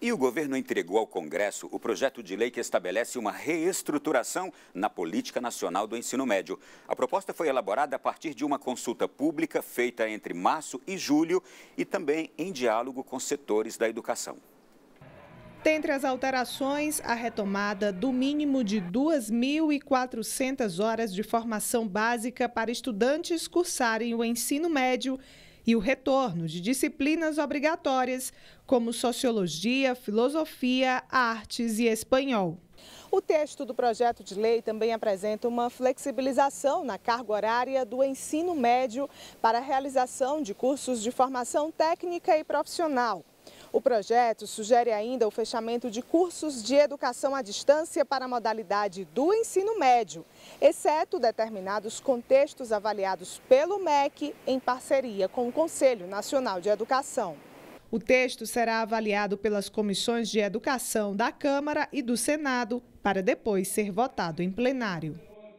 E o governo entregou ao Congresso o projeto de lei que estabelece uma reestruturação na política nacional do ensino médio. A proposta foi elaborada a partir de uma consulta pública feita entre março e julho e também em diálogo com setores da educação. Dentre as alterações, a retomada do mínimo de 2.400 horas de formação básica para estudantes cursarem o ensino médio e o retorno de disciplinas obrigatórias como sociologia, filosofia, artes e espanhol. O texto do projeto de lei também apresenta uma flexibilização na carga horária do ensino médio para a realização de cursos de formação técnica e profissional. O projeto sugere ainda o fechamento de cursos de educação à distância para a modalidade do ensino médio, exceto determinados contextos avaliados pelo MEC em parceria com o Conselho Nacional de Educação. O texto será avaliado pelas comissões de educação da Câmara e do Senado para depois ser votado em plenário.